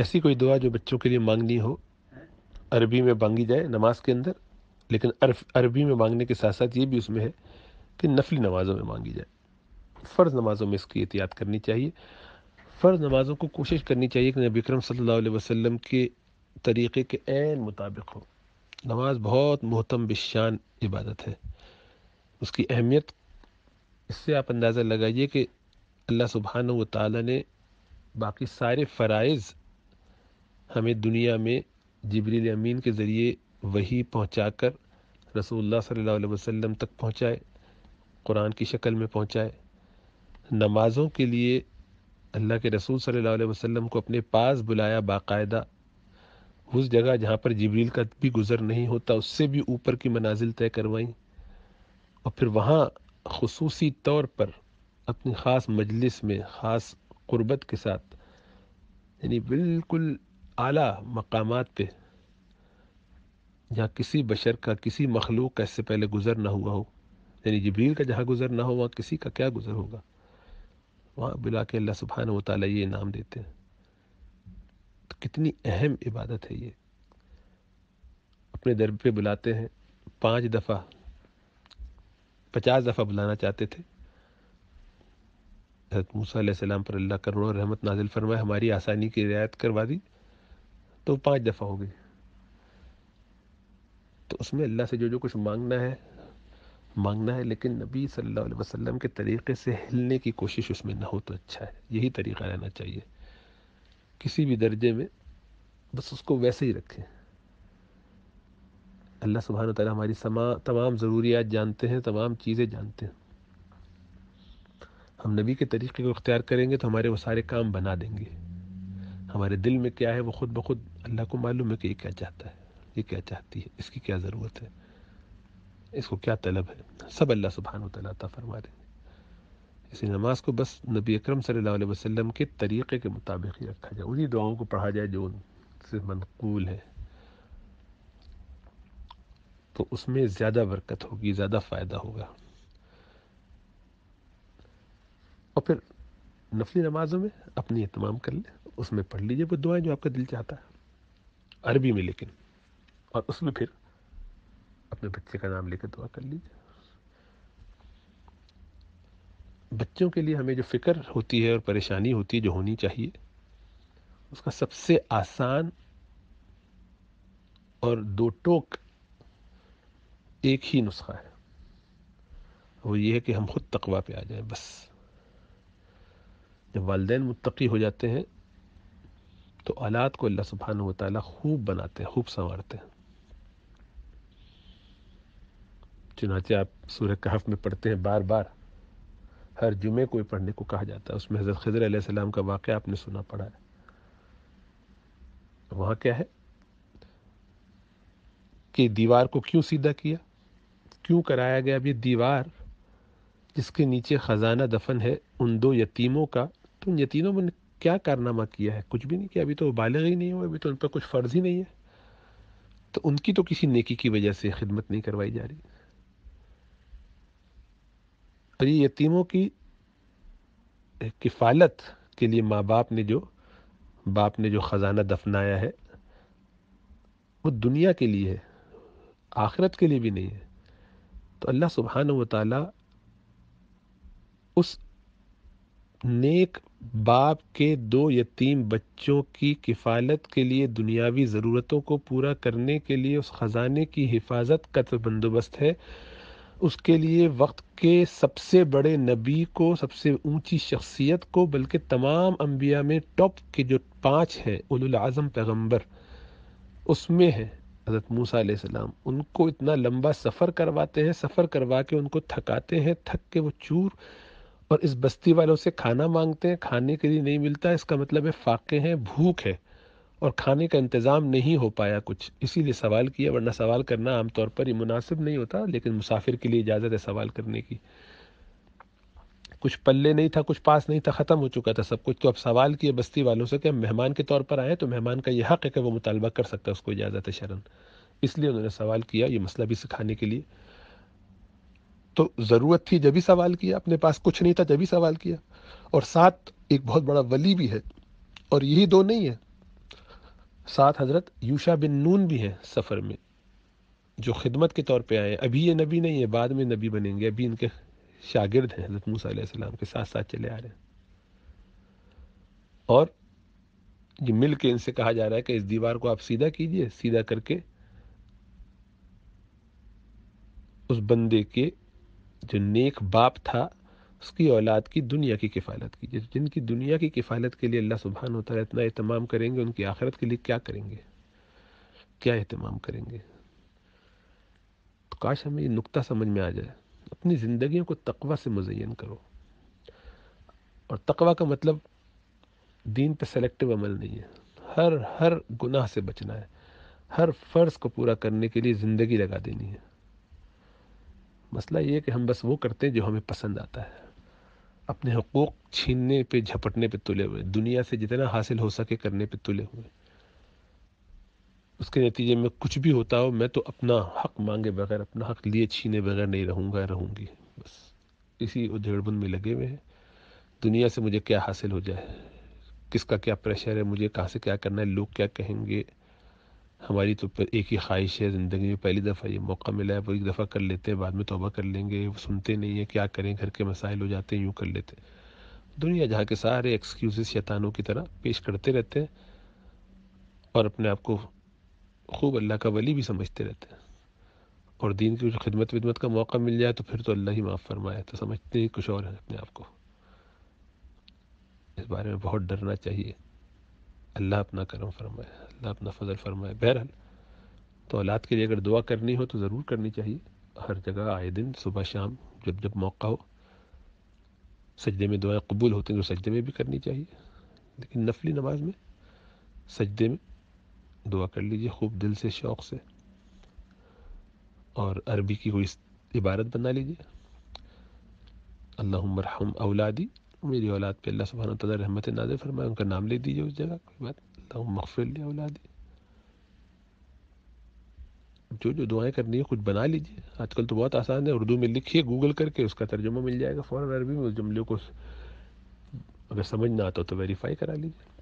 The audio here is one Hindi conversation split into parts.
ऐसी कोई दुआ जो बच्चों के लिए मांगनी हो अरबी में मांगी जाए नमाज के अंदर लेकिन अरबी में मांगने के साथ साथ ये भी उसमें है कि नफली नमाज़ों में मांगी जाए फ़र्ज़ नमाज़ों में इसकी एहतियात करनी चाहिए फ़र्ज़ नमाज़ों को कोशिश करनी चाहिए कि नबी करम सल्लल्लाहु अलैहि वसल्लम के तरीक़े के ऐन मुताबिक हो नमाज बहुत महतम बिशान इबादत है उसकी अहमियत इससे आप अंदाज़ा लगाइए कि अल्लाह सुबहान व ताली ने बाकी सारे फ़राइज़ हमें दुनिया में जबरील अमीन के ज़रिए वही पहुँचा कर रसोल्ला सल्ला वसम तक पहुँचाए कुरान की शक्ल में पहुँचाए नमाज़ों के लिए अल्लाह के रसूल सल्ला वसम को अपने पास बुलाया बाकायदा उस जगह जहाँ पर जबरील का भी गुज़र नहीं होता उससे भी ऊपर की मनाजिल तय करवाई और फिर वहाँ खसूसी तौर पर अपनी ख़ास मजलिस में ख़ास क़ुरबत के साथ यानी बिल्कुल आला मकाम पे जहाँ किसी बशर का किसी मखलूक का इससे पहले गुज़र ना हुआ हो यानी जबील का जहाँ गुज़र ना हो वहाँ किसी का क्या गुज़र होगा वहाँ बुला के अल्लाह सुबहान व ये इनाम देते हैं तो कितनी अहम इबादत है ये अपने दर पे बुलाते हैं पाँच दफ़ा पचास दफ़ा बुलाना चाहते थे हजरत मूसा सलाम पर अल्लाह करुण रहमत नाजिल फरमाए हमारी आसानी की रियायत करवा दी तो पांच दफ़ा होगी तो उसमें अल्लाह से जो जो कुछ मांगना है मांगना है लेकिन नबी सल्लल्लाहु अलैहि वसल्लम के तरीके से हिलने की कोशिश उसमें ना हो तो अच्छा है यही तरीका रहना चाहिए किसी भी दर्जे में बस उसको वैसे ही रखें अल्लाह सुबहान तला हमारी समा तमाम ज़रूरियात जानते हैं तमाम चीज़ें जानते हैं हम नबी के तरीके को इख्तियार करेंगे तो हमारे वो सारे काम बना देंगे हमारे दिल में क्या है वो खुद ब खुद अल्लाह को मालूम है कि ये क्या चाहता है ये क्या चाहती है इसकी क्या ज़रूरत है इसको क्या तलब है सब अल्लाह सुबहान तला फरमा देंगे इसी नमाज को बस नबी अकरम सल्लल्लाहु अलैहि वसल्लम के तरीक़े के मुताबिक ही रखा जाए उन्हीं दुआओं को पढ़ा जाए जो उनसे मनकूल है तो उसमें ज़्यादा बरकत होगी ज़्यादा फ़ायदा होगा और फिर नफली नमाजों में अपनी इतमाम कर लें उसमें पढ़ लीजिए वो दुआएं जो आपका दिल चाहता है अरबी में लेकिन और उसमें फिर अपने बच्चे का नाम लेकर दुआ कर लीजिए बच्चों के लिए हमें जो फिक्र होती है और परेशानी होती है जो होनी चाहिए उसका सबसे आसान और दो टोक एक ही नुस्खा है वो ये है कि हम खुद तकवा पे आ जाए बस जब वालदे मुतकी हो जाते हैं तो आलात को अल्लाह सुबहान वाली खूब बनाते हैं खूब संवारते हैं चुनाचे आप सूर्य कहफ में पढ़ते हैं बार बार हर जुमे को पढ़ने को कहा जाता है उसमें हज़रत खजर सलाम का वाक़ आपने सुना पड़ा है वहाँ क्या है कि दीवार को क्यों सीधा किया क्यों कराया गया अब ये दीवार जिसके नीचे ख़जाना दफन है उन दो यतीमों का तो यतीनों में क्या कारनामा किया है कुछ भी नहीं किया अभी तो बालग ही नहीं हुए अभी तो उन पर कुछ फ़र्ज़ ही नहीं है तो उनकी तो किसी नेकी की वजह से खिदमत नहीं करवाई जा रही और ये यतीमों की किफ़ालत के लिए माँ बाप ने जो बाप ने जो ख़जाना दफनाया है वो दुनिया के लिए है आखिरत के लिए भी नहीं है तो अल्लाह सुबहान व ताली उस नेक बाप के दो यतीम बच्चों की किफ़ालत के लिए दुनियावी ज़रूरतों को पूरा करने के लिए उस ख़जाने की हिफाजत का तो बंदोबस्त है उसके लिए वक्त के सबसे बड़े नबी को सबसे ऊंची शख्सियत को बल्कि तमाम अम्बिया में टॉप के जो पांच हैं आजम पैगम्बर उसमें हैं हज़रत मूसा सलाम उनको इतना लंबा सफ़र करवाते हैं सफ़र करवा के उनको थकाते हैं थक के वो चूर और इस बस्ती वालों से खाना मांगते हैं खाने के लिए नहीं मिलता इसका मतलब है फाके हैं भूख है और खाने का इंतज़ाम नहीं हो पाया कुछ इसीलिए सवाल किया वरना सवाल करना आमतौर पर ही मुनासिब नहीं होता लेकिन मुसाफिर के लिए इजाज़त है सवाल करने की कुछ पल्ले नहीं था कुछ पास नहीं था ख़त्म हो चुका था सब कुछ तो अब सवाल किए बस्ती वालों से कि हम मेहमान के तौर पर आए तो मेहमान का यह हक़ है कि वो मुतालबा कर सकता है उसको इजाज़त है शरण इसलिए उन्होंने सवाल किया ये मसला भी सिखाने के लिए तो ज़रूरत थी जब भी सवाल किया अपने पास कुछ नहीं था जब भी सवाल किया और साथ एक बहुत बड़ा वली भी है और यही दो नहीं है साथ हज़रत यूशा बिन नून भी हैं सफ़र में जो खिदमत के तौर पे आए हैं अभी ये नबी नहीं है बाद में नबी बनेंगे अभी इनके शागिर्द हैं हज़रत मूसा के साथ साथ चले आ रहे हैं और ये मिल के इनसे कहा जा रहा है कि इस दीवार को आप सीधा कीजिए सीधा करके उस बंदे के जो नेक बाप था उसकी औलाद की दुनिया की किफ़ालत की जिनकी दुनिया की किफ़ालत के लिए अल्लाह सुबहान होता है इतना अहतमाम करेंगे उनकी आखिरत के लिए क्या करेंगे क्या अहतमाम करेंगे तो काश हमें ये नुकता समझ में आ जाए अपनी ज़िंदगी को तकवा से मुजैन करो और तकवा का मतलब दीन पे सेलेक्टिव अमल नहीं है हर हर गुनाह से बचना है हर फ़र्ज़ को पूरा करने के लिए ज़िंदगी लगा देनी है मसला ये है कि हम बस वो करते हैं जो हमें पसंद आता है अपने हकूक़ छीनने पे झपटने पे तुले हुए दुनिया से जितना हासिल हो सके करने पे तुले हुए उसके नतीजे में कुछ भी होता हो मैं तो अपना हक मांगे बगैर अपना हक लिए छीने बगैर नहीं रहूँगा रहूँगी बस इसी उधेड़बुन में लगे हुए हैं दुनिया से मुझे क्या हासिल हो जाए किसका क्या प्रेशर है मुझे कहाँ से क्या करना है लोग क्या कहेंगे हमारी तो एक ही ख्वाहिश है ज़िंदगी में पहली दफ़ा ये मौका मिला है वो एक दफ़ा कर लेते हैं बाद में तोबा कर लेंगे सुनते नहीं है क्या करें घर के मसाइल हो जाते हैं यूँ कर लेते हैं दुनिया जहाँ के सारे एक्सक्यूज़ शैतानों की तरह पेश करते रहते हैं और अपने आप को खूब अल्लाह का वली भी समझते रहते हैं और दीन की खिदमत वदमत का मौका मिल जाए तो फिर तो अल्लाह ही माफ़ फरमाए तो समझते ही कुछ और है अपने आप को इस बारे में बहुत डरना चाहिए अल्लाह अपना करम फरमाए अल्लाह अपना फजल फरमाए बहरहाल तो औलाद के लिए अगर दुआ करनी हो तो ज़रूर करनी चाहिए हर जगह आए दिन सुबह शाम जब जब मौका हो सजदे में दुआएं कबूल होती हैं तो सजदे में भी करनी चाहिए लेकिन नफली नमाज में सजदे में दुआ कर लीजिए खूब दिल से शौक़ से और अरबी की कोई इबारत बना लीजिए अल्लाह मरहम औलादी मेरी औलाद पे अल्लाह सुबहान तला रहमत नाजर फरमाए उनका नाम ले दीजिए उस जगह कोई बात अल्लाह मगफिल औलाद जो जो दुआएं करनी है कुछ बना लीजिए आजकल तो बहुत आसान है उर्दू में लिखिए गूगल करके उसका तर्जुमा मिल जाएगा फ़ौरन अरबी में उस जुमले को अगर समझ ना आता तो वेरीफाई करा लीजिए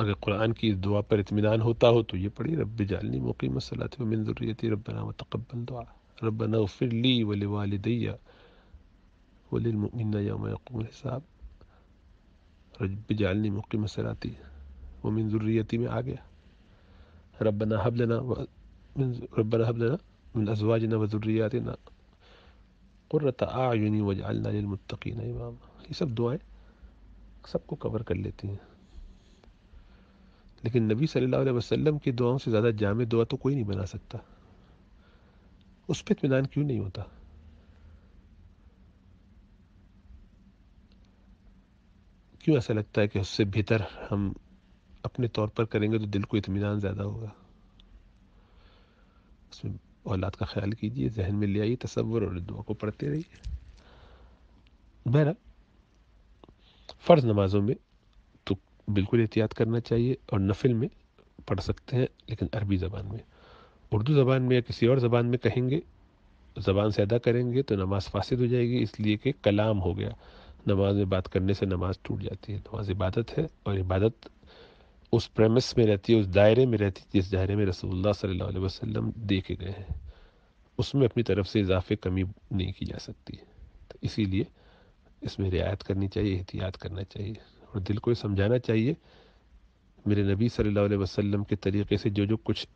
अगर कुरान की इस दुआ पर इतमान होता हो तो ये पढ़िए रब जालनी मौकी मसलात मंजूरीती रबना व तकबल दुआ ربنا اغفر لي ولوالدي وللمؤمنين يوم يقوم الحساب رب اجعلني مقيم صلاتي ومن ذريتي में आ ربنا هب لنا و... من ربنا هب لنا من أزواجنا وذرياتنا قرة أعين واجعلنا للمتقين إماما ये سب کو کور کر لیتی ہیں لیکن نبی صلی اللہ علیہ وسلم کی دعاؤں سے زیادہ جامع دعا تو کوئی نہیں بنا سکتا उस पर इतमान क्यों नहीं होता क्यों ऐसा लगता है कि उससे बेहतर हम अपने तौर पर करेंगे तो दिल को इतमान ज़्यादा होगा उसमें औलाद का ख्याल कीजिए जहन में ले आइए तस्वर और दुआ को पढ़ते रहिए बहरा फ़र्ज़ नमाजों में तो बिल्कुल एहतियात करना चाहिए और नफिल में पढ़ सकते हैं लेकिन अरबी ज़बान में उर्दू ज़बान में या किसी और ज़बान में कहेंगे ज़बान से अदा करेंगे तो नमाज़ फासिद हो जाएगी इसलिए कि कलाम हो गया नमाज में बात करने से नमाज टूट जाती है नमाज तो इबादत है और इबादत उस प्रेमिस में रहती है उस दायरे में रहती है जिस दायरे में रसोल्ला सल्ला वसलम देखे गए हैं उसमें अपनी तरफ से इजाफे कमी नहीं की जा सकती तो इसीलिए इसमें रियायत करनी चाहिए एहतियात करना चाहिए और दिल को समझाना चाहिए मेरे नबी सल्लल्लाहु अलैहि वसल्लम के तरीके से जो जो कुछ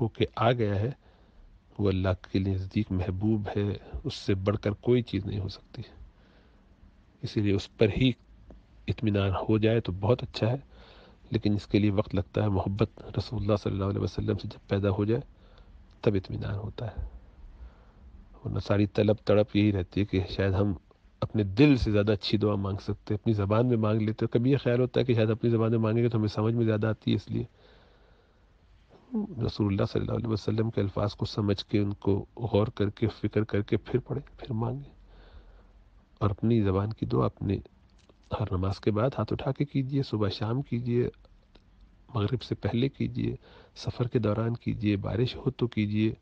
होके आ गया है वो अल्लाह के लिए नज़दीक महबूब है उससे बढ़कर कोई चीज़ नहीं हो सकती इसीलिए उस पर ही इतमान हो जाए तो बहुत अच्छा है लेकिन इसके लिए वक्त लगता है मोहब्बत रसोल्ला सल्लल्लाहु अलैहि से जब पैदा हो जाए तब इतमान होता है वरना सारी तलब तड़प यही रहती है कि शायद हम अपने दिल से ज़्यादा अच्छी दुआ मांग सकते हैं अपनी ज़बान में मांग लेते हैं कभी यह ख्याल होता है कि शायद अपनी ज़बान में मांगेंगे तो हमें समझ में ज़्यादा आती है इसलिए रसूलुल्लाह सल्लल्लाहु अलैहि वसल्लम के अल्फाज को समझ के उनको गौर करके फ़िक्र करके फिर पढ़े फिर मांगें और अपनी ज़बान की दुआ अपने हर नमाज के बाद हाथ उठा के कीजिए सुबह शाम कीजिए मगरब से पहले कीजिए सफ़र के दौरान कीजिए बारिश हो तो कीजिए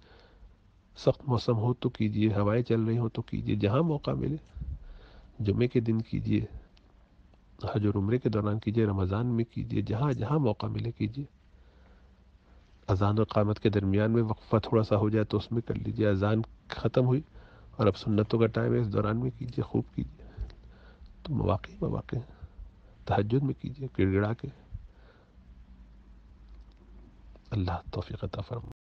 सख्त मौसम हो तो कीजिए हवाएं चल रही हो तो कीजिए जहाँ मौका मिले जुमे के दिन कीजिए हज और उम्र के दौरान कीजिए रमज़ान में कीजिए जहाँ जहाँ मौका मिले कीजिए अजान और कामत के दरमियान में वक्फ़ा थोड़ा सा हो जाए तो उसमें कर लीजिए अजान ख़त्म हुई और अब सुन्नतों का टाइम है इस दौरान में कीजिए खूब कीजिए तो मौाक़ मौाक़ तहजद में कीजिए गिड़गिड़ा के अल्लाह तोफ़ी फ़रमा